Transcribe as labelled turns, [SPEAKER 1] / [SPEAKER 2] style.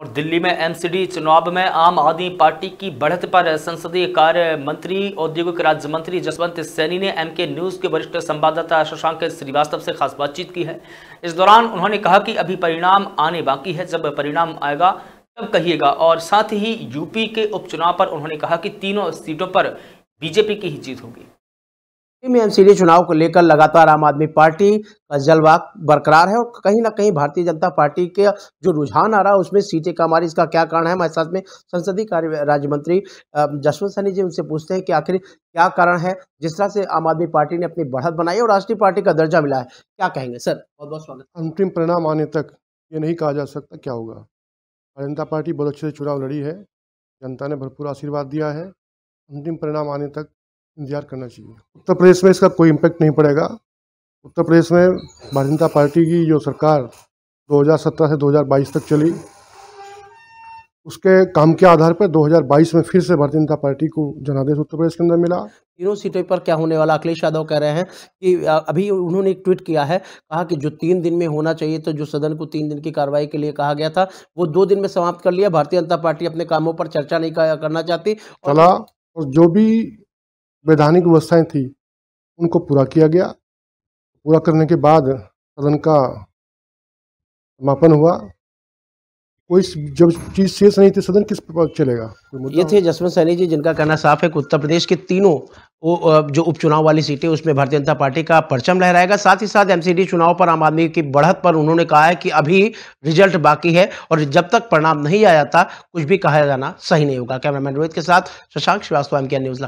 [SPEAKER 1] और दिल्ली में एमसीडी चुनाव में आम आदमी पार्टी की बढ़त पर संसदीय कार्य मंत्री औद्योगिक राज्य मंत्री जसवंत सैनी ने एमके न्यूज़ के वरिष्ठ संवाददाता शशांक श्रीवास्तव से खास बातचीत की है इस दौरान उन्होंने कहा कि अभी परिणाम आने बाकी है जब परिणाम आएगा तब कहिएगा और साथ ही यूपी के उपचुनाव पर उन्होंने कहा कि तीनों सीटों पर बीजेपी की ही जीत होगी
[SPEAKER 2] में एमसीडी चुनाव को लेकर लगातार आम आदमी पार्टी का जलवा बरकरार है और कहीं ना कहीं भारतीय जनता पार्टी के जो रुझान आ रहा है उसमें सीटें कम आ रही इसका क्या कारण है हमारे साथ में संसदीय कार्य राज्य मंत्री जसवंत सनी जी उनसे पूछते हैं कि आखिर क्या कारण है जिस तरह से आम आदमी पार्टी ने अपनी बढ़त बनाई और राष्ट्रीय पार्टी का दर्जा मिला है क्या कहेंगे सर बहुत बहुत स्वागत
[SPEAKER 3] अंतिम परिणाम आने तक ये नहीं कहा जा सकता क्या होगा भारतीय जनता पार्टी बहुत अच्छे से चुनाव लड़ी है जनता ने भरपूर आशीर्वाद दिया है अंतिम परिणाम आने तक इंतजार करना चाहिए उत्तर प्रदेश में इसका कोई इम्पेक्ट नहीं पड़ेगा उत्तर प्रदेश में भारतीय जनता पार्टी की जो सरकार 2017 से 2022 तक चली उसके काम के आधार पर 2022 में फिर से भारतीय जनता पार्टी को जनादेश उत्तर प्रदेश के अंदर मिला
[SPEAKER 2] तीनों सीटों पर क्या होने वाला अखिलेश यादव कह रहे हैं कि अभी उन्होंने एक ट्वीट किया है कहा कि जो तीन दिन में होना चाहिए तो जो सदन को तीन दिन की कार्रवाई के लिए कहा गया था वो दो दिन में समाप्त कर लिया भारतीय जनता पार्टी अपने कामों पर चर्चा नहीं करना चाहती
[SPEAKER 3] चला और जो भी वैधानिक व्यवस्थाएं थी उनको पूरा किया गया पूरा करने के बाद सदन का समापन हुआ कोई जब चीज शेष नहीं थी सदन किस प्रकार चलेगा
[SPEAKER 2] ये थे जसवंत सैनी जी जिनका कहना साफ है कि उत्तर प्रदेश के तीनों जो उपचुनाव वाली सीटें उसमें भारतीय जनता पार्टी का परचम लहराएगा साथ ही साथ एमसीडी चुनाव पर आम आदमी की बढ़त पर उन्होंने कहा है कि अभी रिजल्ट बाकी है और जब तक परिणाम नहीं आया था कुछ भी कहा जाना सही नहीं होगा कैमरामैन रोहित के साथ शशांक श्रीवास्तव एम न्यूज